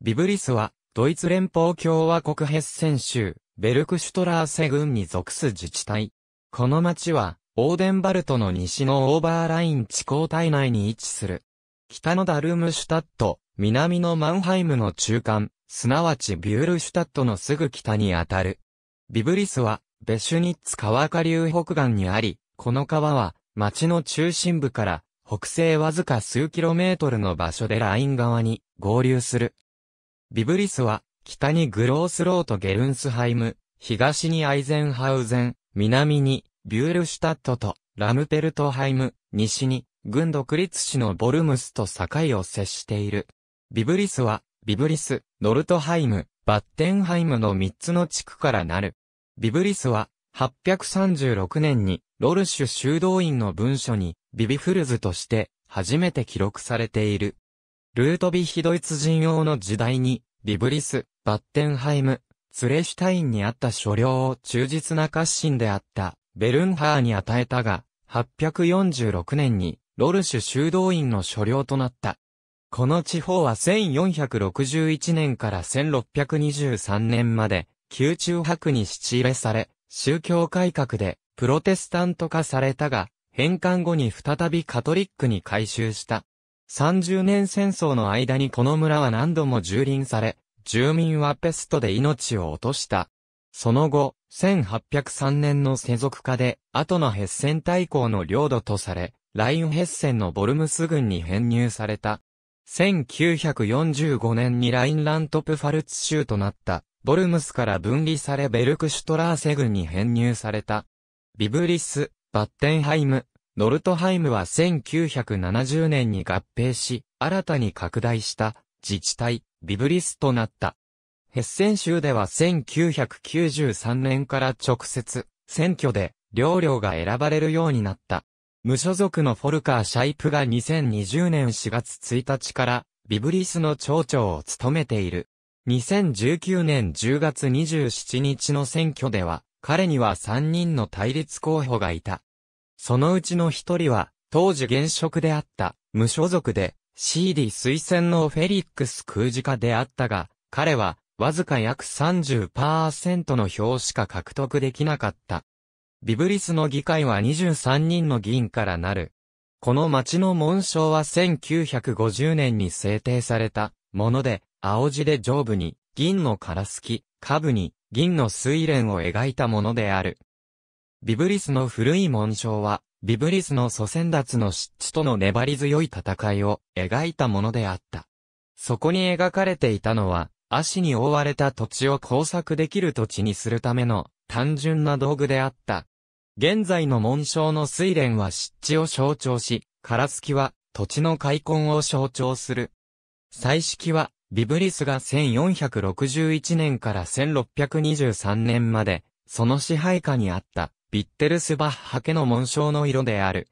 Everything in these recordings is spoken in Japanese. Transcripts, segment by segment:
ビブリスは、ドイツ連邦共和国ヘッセン州、ベルクシュトラーセ郡に属す自治体。この町は、オーデンバルトの西のオーバーライン地高帯内に位置する。北のダルムシュタット、南のマンハイムの中間、すなわちビュールシュタットのすぐ北にあたる。ビブリスは、ベシュニッツ川下流北岸にあり、この川は、町の中心部から、北西わずか数キロメートルの場所でライン側に合流する。ビブリスは、北にグロースローとゲルンスハイム、東にアイゼンハウゼン、南に、ビュールシュタットと、ラムペルトハイム、西に、軍独立市のボルムスと境を接している。ビブリスは、ビブリス、ノルトハイム、バッテンハイムの3つの地区からなる。ビブリスは、836年に、ロルシュ修道院の文書に、ビビフルズとして、初めて記録されている。ルートヴィヒドイツ人用の時代に、ビブリス、バッテンハイム、ツレシュタインにあった所領を忠実な家臣であった、ベルンハーに与えたが、846年に、ロルシュ修道院の所領となった。この地方は1461年から1623年まで、宮中博に仕入れされ、宗教改革で、プロテスタント化されたが、返還後に再びカトリックに改修した。30年戦争の間にこの村は何度も蹂躙され、住民はペストで命を落とした。その後、1803年の世俗化で、後のヘッセン大公の領土とされ、ラインヘッセンのボルムス軍に編入された。1945年にラインラントプファルツ州となった、ボルムスから分離されベルクシュトラーセ軍に編入された。ビブリス、バッテンハイム、ノルトハイムは1970年に合併し、新たに拡大した自治体、ビブリスとなった。ヘッセン州では1993年から直接、選挙で、両領が選ばれるようになった。無所属のフォルカー・シャイプが2020年4月1日から、ビブリスの町長を務めている。2019年10月27日の選挙では、彼には3人の対立候補がいた。そのうちの一人は、当時現職であった、無所属で、CD 推薦のフェリックス空自家であったが、彼は、わずか約30%の票しか獲得できなかった。ビブリスの議会は23人の議員からなる。この町の紋章は1950年に制定されたもので、青字で上部に銀のカラスキ、下部に銀の水蓮を描いたものである。ビブリスの古い紋章は、ビブリスの祖先達の湿地との粘り強い戦いを描いたものであった。そこに描かれていたのは、足に覆われた土地を工作できる土地にするための単純な道具であった。現在の紋章の水蓮は湿地を象徴し、唐キは土地の開墾を象徴する。彩色は、ビブリスが1461年から1623年まで、その支配下にあった。ビッテルスバッハ家の紋章の色である。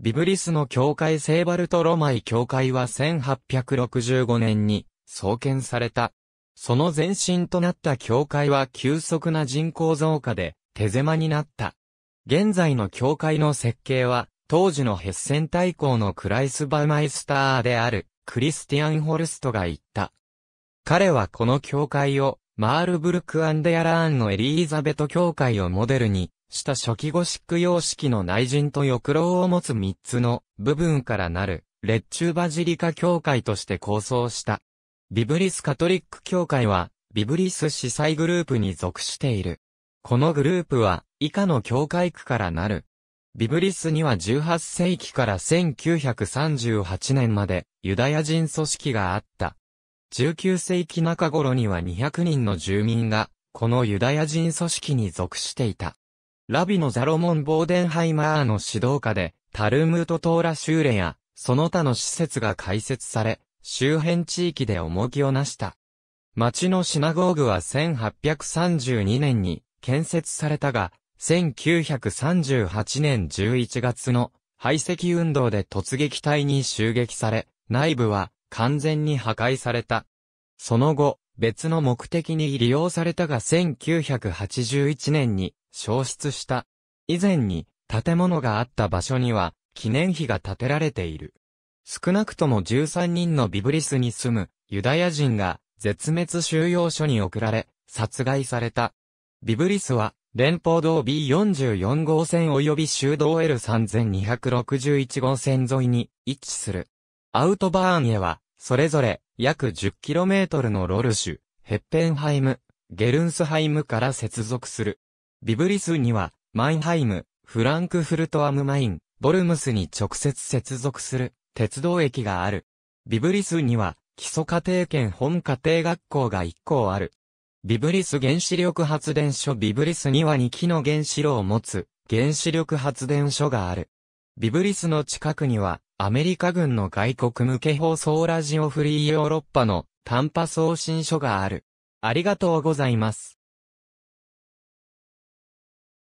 ビブリスの教会セーバルトロマイ教会は1865年に創建された。その前身となった教会は急速な人口増加で手狭になった。現在の教会の設計は当時のヘッセン大公のクライスバウマイスターであるクリスティアン・ホルストが言った。彼はこの教会をマールブルク・アンデアラーンのエリーザベト教会をモデルにした初期ゴシック様式の内陣と翼労を持つ三つの部分からなる、列中バジリカ教会として構想した。ビブリスカトリック教会は、ビブリス司祭グループに属している。このグループは、以下の教会区からなる。ビブリスには18世紀から1938年まで、ユダヤ人組織があった。19世紀中頃には200人の住民が、このユダヤ人組織に属していた。ラビのザロモン・ボーデンハイマーの指導下で、タルムート・トーラ修練や、その他の施設が開設され、周辺地域で重きをなした。町のシナゴーグは1832年に建設されたが、1938年11月の排斥運動で突撃隊に襲撃され、内部は完全に破壊された。その後、別の目的に利用されたが1981年に消失した。以前に建物があった場所には記念碑が建てられている。少なくとも13人のビブリスに住むユダヤ人が絶滅収容所に送られ殺害された。ビブリスは連邦道 B44 号線及び修道 L3261 号線沿いに位置する。アウトバーンへはそれぞれ約 10km のロルシュ、ヘッペンハイム、ゲルンスハイムから接続する。ビブリスには、マインハイム、フランクフルトアムマイン、ボルムスに直接接続する鉄道駅がある。ビブリスには、基礎家庭圏本家庭学校が1校ある。ビブリス原子力発電所ビブリスには2機の原子炉を持つ原子力発電所がある。ビブリスの近くにはアメリカ軍の外国向け放送ラジオフリーヨーロッパの短波送信所がある。ありがとうございます。